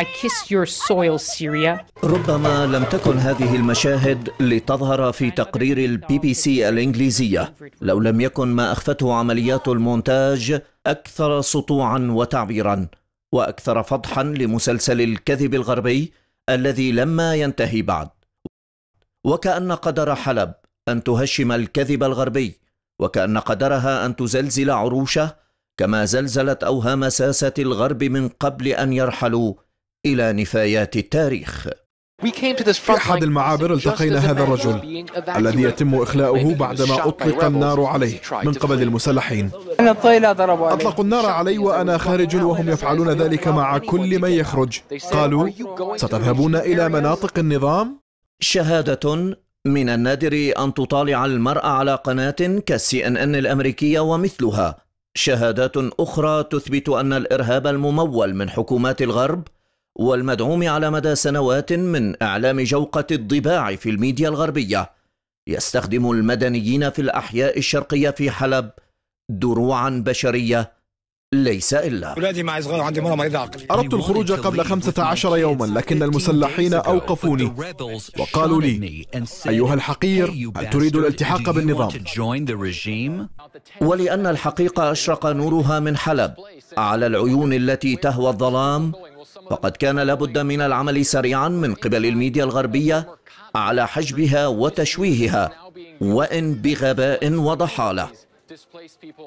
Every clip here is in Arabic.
I kiss your soil, Syria. ربما لم تكن هذه المشاهد لتظهر في تقرير البي بي سي الإنجليزية لو لم يكن ما أخفته عمليات المونتاج أكثر سطوعا وتعبيرا وأكثر فضحا لمسلسل الكذب الغربي الذي لما ينتهي بعد وكأن قدر حلب أن تهشم الكذب الغربي وكأن قدرها أن تزلزل عروشه كما زلزلت أوهام ساسة الغرب من قبل أن يرحلوا إلى نفايات التاريخ في أحد المعابر التقينا هذا الرجل الذي يتم إخلاؤه بعدما أطلق النار عليه من قبل المسلحين أطلقوا النار علي وأنا خارج وهم يفعلون ذلك مع كل من يخرج قالوا ستذهبون إلى مناطق النظام؟ شهادة من النادر أن تطالع المرأة على قناة كالسي أن أن الأمريكية ومثلها شهادات أخرى تثبت أن الإرهاب الممول من حكومات الغرب والمدعوم على مدى سنوات من إعلام جوقة الضباع في الميديا الغربية يستخدم المدنيين في الأحياء الشرقية في حلب دروعا بشرية ليس إلا أولادي معي صغار عندي مرة مريضة أردت الخروج قبل 15 يوما لكن المسلحين أوقفوني وقالوا لي أيها الحقير هل تريد الالتحاق بالنظام؟ ولأن الحقيقة أشرق نورها من حلب على العيون التي تهوى الظلام فقد كان لابد من العمل سريعا من قبل الميديا الغربية على حجبها وتشويهها وإن بغباء وضحالة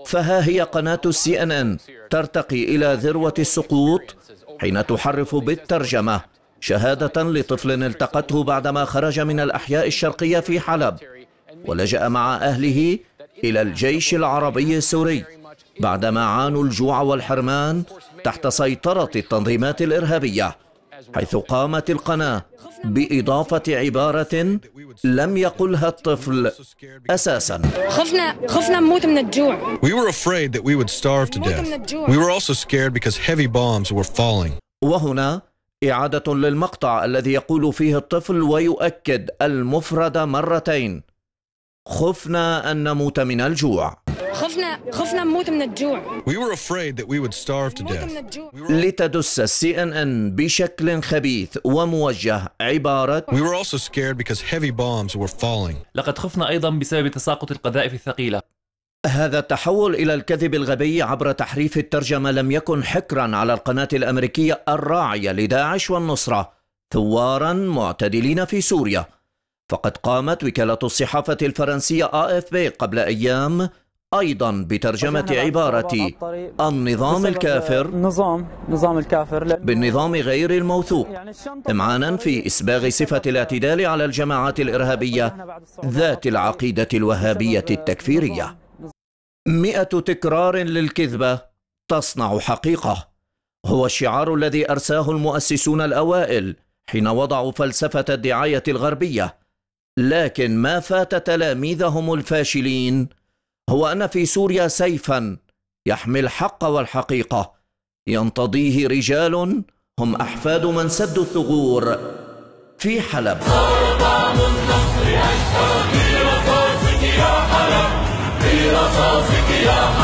فها هي قناة السي ان ان ترتقي إلى ذروة السقوط حين تحرف بالترجمة شهادة لطفل التقته بعدما خرج من الأحياء الشرقية في حلب ولجأ مع أهله إلى الجيش العربي السوري بعدما عانوا الجوع والحرمان تحت سيطرة التنظيمات الإرهابية حيث قامت القناة بإضافة عبارة لم يقلها الطفل أساسا خفنا خفنا نموت من الجوع We were afraid that we would starve to death. We were also scared because heavy bombs were falling. وهنا إعادة للمقطع الذي يقول فيه الطفل ويؤكد المفرد مرتين خفنا أن نموت من الجوع خفنا خفنا نموت من الجوع we we were afraid that would starve to death لتدس السي ان ان بشكل خبيث وموجه عبارة لقد خفنا أيضا بسبب تساقط القذائف الثقيلة هذا التحول إلى الكذب الغبي عبر تحريف الترجمة لم يكن حكرا على القناة الأمريكية الراعية لداعش والنصرة ثوارا معتدلين في سوريا فقد قامت وكالة الصحافة الفرنسية آف بي قبل أيام أيضا بترجمة عبارة النظام الكافر نظام نظام الكافر بالنظام غير الموثوق يعني إمعانا في إسباغ صفة الاعتدال على الجماعات الإرهابية ذات العقيدة الوهابية التكفيرية مئة تكرار للكذبة تصنع حقيقة هو الشعار الذي أرساه المؤسسون الأوائل حين وضعوا فلسفة الدعاية الغربية لكن ما فات تلاميذهم الفاشلين هو أن في سوريا سيفا يحمي الحق والحقيقة ينتضيه رجال هم أحفاد من سدوا الثغور في حلب في رصاصك يا